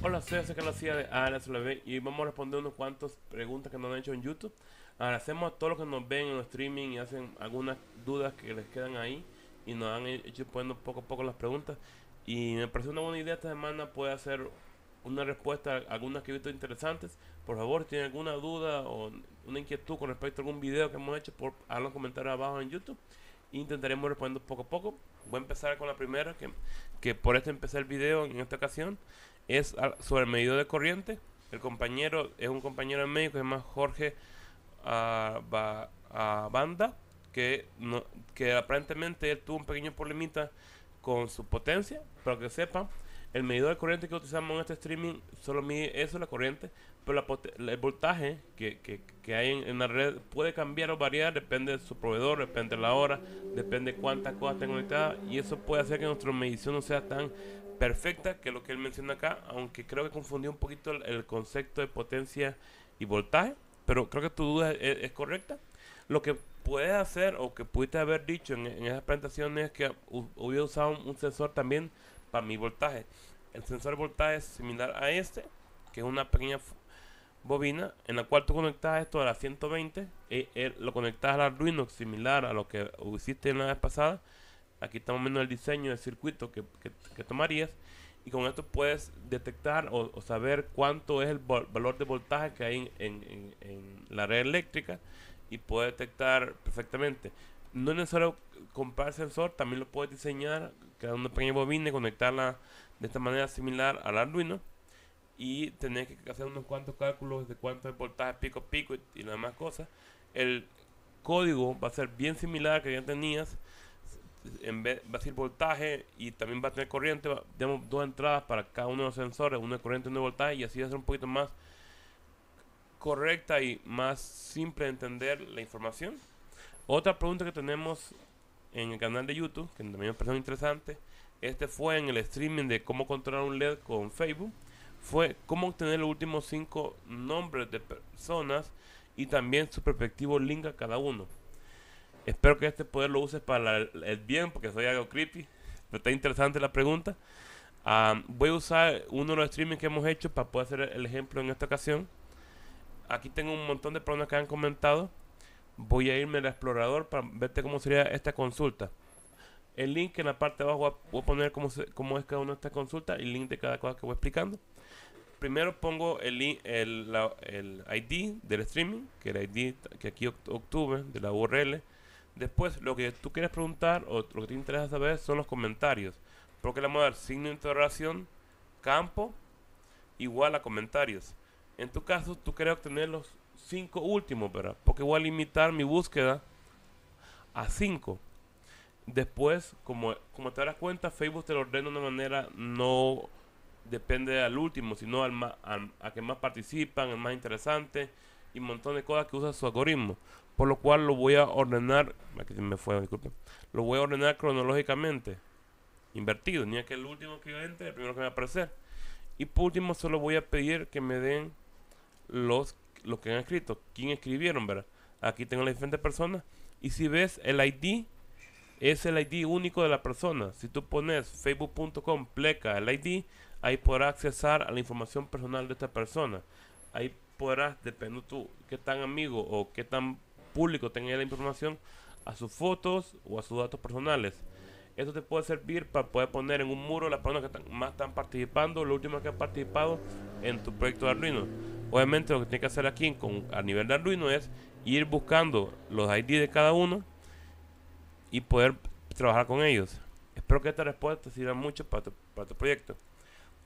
Hola, soy José Lucía de ALSLB y vamos a responder unos cuantos preguntas que nos han hecho en YouTube. Agradecemos a todos los que nos ven en los streaming y hacen algunas dudas que les quedan ahí y nos han hecho poniendo poco a poco las preguntas. Y me parece una buena idea esta semana poder hacer una respuesta a algunas que he visto interesantes. Por favor, si tienen alguna duda o una inquietud con respecto a algún video que hemos hecho, por los comentarios abajo en YouTube. Intentaremos responder poco a poco. Voy a empezar con la primera, que, que por esto empecé el video en esta ocasión es sobre el medidor de corriente. El compañero es un compañero en México que se llama Jorge Abanda ah, ah, Banda, que, no, que aparentemente él tuvo un pequeño problemita con su potencia. pero que sepan, el medidor de corriente que utilizamos en este streaming solo mide eso, la corriente, pero la el voltaje que, hay en, la red puede cambiar o variar, depende de su proveedor, depende de la hora, depende de cuántas cosas tengo conectadas, y eso puede hacer que nuestra medición no sea tan perfecta que lo que él menciona acá, aunque creo que confundió un poquito el, concepto de potencia y voltaje, pero creo que tu duda es, correcta. Lo que puedes hacer o que pudiste haber dicho en, esas presentaciones es que hubiera usado un, sensor también para mi voltaje. El sensor de voltaje es similar a este, que es una pequeña bobina en la cual tú conectas esto a la 120 y, eh, eh, lo conectas la Arduino similar a lo que hiciste en la vez pasada Aquí estamos viendo el diseño del circuito que, que, tomarías y con esto puedes detectar o, saber cuánto es el valor de voltaje que hay en, en, en, la red eléctrica y puedes detectar perfectamente. No es necesario comprar sensor, también lo puedes diseñar, crear una pequeña bobina y conectarla de esta manera similar al Arduino y tenés que hacer unos cuantos cálculos de cuánto es voltaje pico pico y, y las demás cosas. El código va a ser bien similar al que ya tenías, en vez, va a ser voltaje y también va a tener corriente. tenemos dos entradas para cada uno de los sensores, uno de corriente y uno de voltaje, y así va a ser un poquito más correcta y más simple de entender la información. Otra pregunta que tenemos en el canal de YouTube, que también me pareció interesante, este fue en el streaming de cómo controlar un LED con Facebook, fue cómo obtener los últimos cinco nombres de personas y también su perspectivo link a cada uno. Espero que este poder lo uses para el bien, porque soy algo creepy. Pero está interesante la pregunta. Ah, voy a usar uno de los streamings que hemos hecho para poder hacer el ejemplo en esta ocasión. Aquí tengo un montón de problemas que han comentado. Voy a irme al explorador para verte cómo sería esta consulta. El link en la parte de abajo voy a poner cómo, cómo es cada una de estas consultas y el link de cada cosa que voy explicando. Primero pongo el, el, el ID del streaming, que el ID que aquí obtuve de la URL Después, lo que tú quieres preguntar o lo que te interesa saber son los comentarios. Porque le vamos a dar signo de interrogación, campo, igual a comentarios. En tu caso, tú quieres obtener los cinco últimos, ¿verdad? Porque voy a limitar mi búsqueda a cinco. Después, como, como te darás cuenta, Facebook te lo ordena de una manera no depende al último, sino al, a que más participan, el más interesante y un montón de cosas que usa su algoritmo. Por lo cual lo voy a ordenar. Ah, me fue, disculpen. Lo voy a ordenar cronológicamente. Invertido. Ni el último que yo el primero que me va a aparecer. Y por último, solo voy a pedir que me den los, los que han escrito. ¿Quién escribieron, verdad? Aquí tengo las diferentes personas. Y si ves el ID, es el ID único de la persona. Si tú pones facebook.com pleca el ID, ahí podrás accesar a la información personal de esta persona. Ahí podrás, Depende tú qué tan amigo o qué tan público tenga la información a sus fotos o a sus datos personales. Esto te puede servir para poder poner en un muro las personas que están, más están participando, lo último que han participado en tu proyecto de Arduino. Obviamente lo que tiene que hacer aquí con, a nivel de Arduino es ir buscando los ID de cada uno y poder trabajar con ellos. Espero que esta respuesta te sirva mucho para tu, proyecto.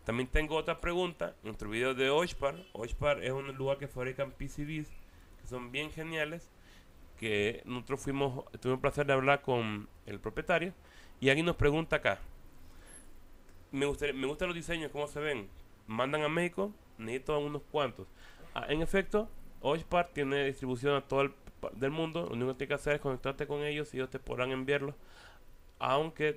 También tengo otra pregunta en nuestro video de Oshpar. Oshpar es un lugar que fabrican PCBs que son bien geniales que nosotros fuimos, tuvimos el placer de hablar con el propietario y alguien nos pregunta acá, me, gustaría, me gustan los diseños, ¿cómo se ven? Mandan a México, necesito unos cuantos. Ah, en efecto, Oshpar tiene distribución a todo el del mundo, lo único que tienes que hacer es conectarte con ellos y ellos te podrán enviarlos, aunque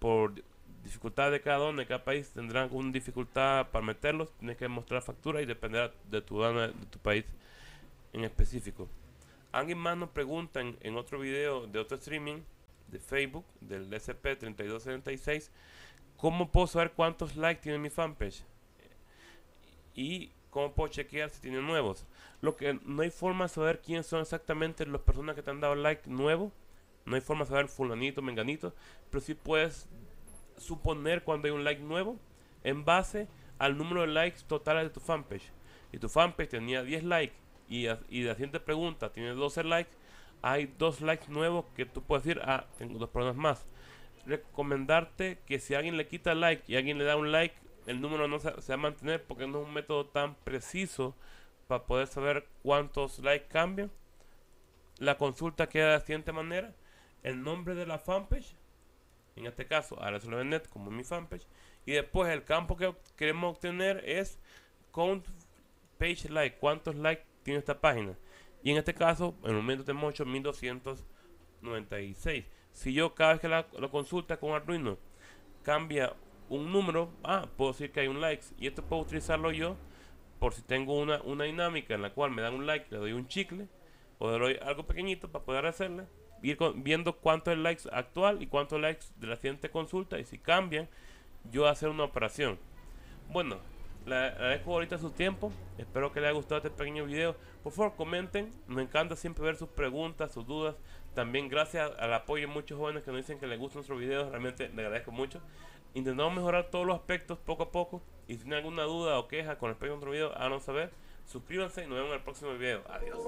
por dificultad de cada donde, de cada país tendrán una dificultad para meterlos, tienes que mostrar factura y dependerá de tu de tu país en específico. Alguien más nos pregunta en, otro video de otro streaming de Facebook, del SP3276, ¿cómo puedo saber cuántos likes tiene mi fanpage? Y cómo puedo chequear si tiene nuevos. Lo que no hay forma de saber quiénes son exactamente las personas que te han dado like nuevo. No hay forma de saber fulanito, menganito. Pero sí puedes suponer cuando hay un like nuevo en base al número de likes totales de tu fanpage. Y tu fanpage tenía 10 likes y, y de siguiente pregunta, tiene 12 likes, hay dos likes nuevos que tú puedes decir, ah, tengo dos problemas más. Recomendarte que si alguien le quita like y alguien le da un like, el número no se, va a mantener porque no es un método tan preciso para poder saber cuántos likes cambian. La consulta queda de la siguiente manera. El nombre de la fanpage, en este caso, ahora net como mi fanpage. Y después el campo que queremos obtener es count page like, cuántos likes tiene esta página. Y en este caso, en el momento tenemos 8296. Si yo cada vez que la, lo consulta con Arduino cambia un número, ah, puedo decir que hay un like Y esto puedo utilizarlo yo por si tengo una, una dinámica en la cual me dan un like, le doy un chicle o le doy algo pequeñito para poder hacerla Ir viendo cuánto es el likes actual y cuánto likes de la siguiente consulta. Y si cambian, yo hacer una operación. Bueno, la agradezco ahorita su tiempo. Espero que les haya gustado este pequeño video. Por favor, comenten. Me encanta siempre ver sus preguntas, sus dudas. También gracias al apoyo de muchos jóvenes que nos dicen que les gusta nuestro video Realmente le agradezco mucho. Intentamos mejorar todos los aspectos poco a poco. Y si tienen alguna duda o queja con respecto a nuestro video, háganos saber. Suscríbanse y nos vemos en el próximo video. Adiós.